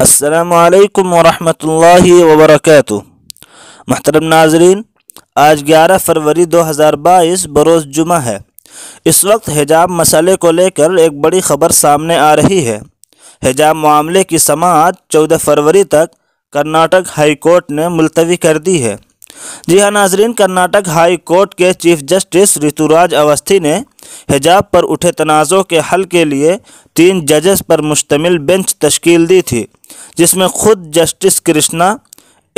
असलकम वरहमल वबरक महतरम नाजरीन आज 11 फरवरी 2022 बरोज़ जुमा है इस वक्त हिजाब मसले को लेकर एक बड़ी खबर सामने आ रही है हिजाब मामले की समात 14 फरवरी तक कर्नाटक हाई कोर्ट ने मुलतवी कर दी है जी हाँ नाजरीन कर्नाटक हाई कोर्ट के चीफ जस्टिस ऋतुराज अवस्थी ने हिजाब पर उठे तनाज़ों के हल के लिए तीन जजेस पर मुश्तमिल बेंच तश्कील दी थी जिसमें खुद जस्टिस कृष्णा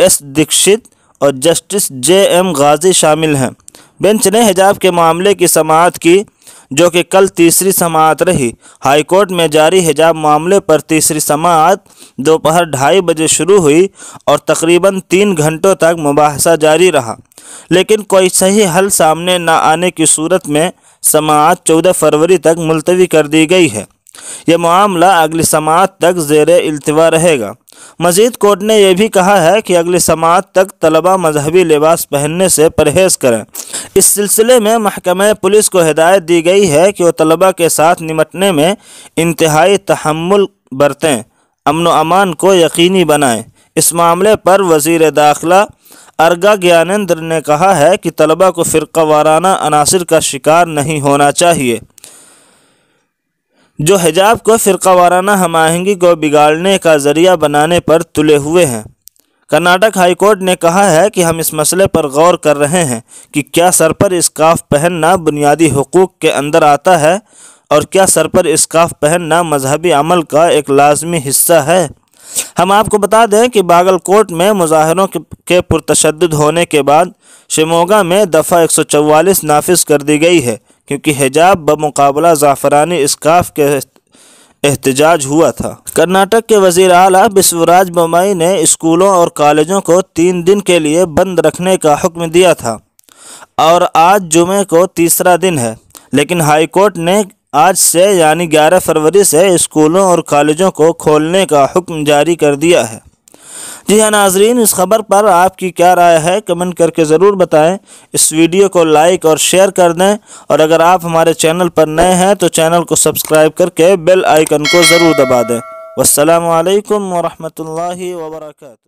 एस दीक्षित और जस्टिस जे एम गाजी शामिल हैं बेंच ने हिजाब के मामले की समात की जो कि कल तीसरी समात रही हाईकोर्ट में जारी हिजाब मामले पर तीसरी समात दोपहर ढाई बजे शुरू हुई और तकरीबन तीन घंटों तक मुबासा जारी रहा लेकिन कोई सही हल सामने न आने की सूरत में समात चौदह फरवरी तक मुलतवी कर दी गई है यह मामला अगली समात तक जेर अल्तवा रहेगा मजीद कोर्ट ने यह भी कहा है कि अगली समात तक तलबा मजहबी लिबास पहनने से परहेज करें इस सिलसिले में महकमे पुलिस को हिदायत दी गई है कि वह तलबा के साथ निमटने में इंतहाई तहमुल बरतें अमन अमान को यकीनी बनाएं इस मामले पर वजीर दाखिला अर्गा ज्ञानेंद्र ने कहा है कि तलबा को फ़िरका वाराना अनासर का शिकार नहीं होना चाहिए जो हिजाब को फ़िरका वाराना हम आहंगी को बिगाड़ने का ज़रिया बनाने पर तुले हुए हैं कर्नाटक हाईकोर्ट ने कहा है कि हम इस मसले पर गौर कर रहे हैं कि क्या सर पर इसकाफ पहनना बुनियादी हकूक़ के अंदर आता है और क्या सर पर स्काफ पहनना मजहबी अमल का एक लाजमी हिस्सा है हम आपको बता दें कि बागलकोट में मुजाहरों के पुरतशद होने के बाद शिमोगा में दफ़ा एक चवालीस नाफिज कर दी गई है क्योंकि हिजाब बमक़ाबला जाफरानी इसकाफ़ के एहतजाज हुआ था कर्नाटक के वजीर अला बिस्वराज बमाई ने स्कूलों और कॉलेजों को तीन दिन के लिए बंद रखने का हुक्म दिया था और आज जुमे को तीसरा दिन है लेकिन हाईकोर्ट ने आज से यानी 11 फरवरी से स्कूलों और कॉलेजों को खोलने का हुक्म जारी कर दिया है जी हाँ नाजरीन इस ख़बर पर आपकी क्या राय है कमेंट करके ज़रूर बताएं इस वीडियो को लाइक और शेयर कर दें और अगर आप हमारे चैनल पर नए हैं तो चैनल को सब्सक्राइब करके बेल आइकन को ज़रूर दबा दें वालकम वरहमल वर्का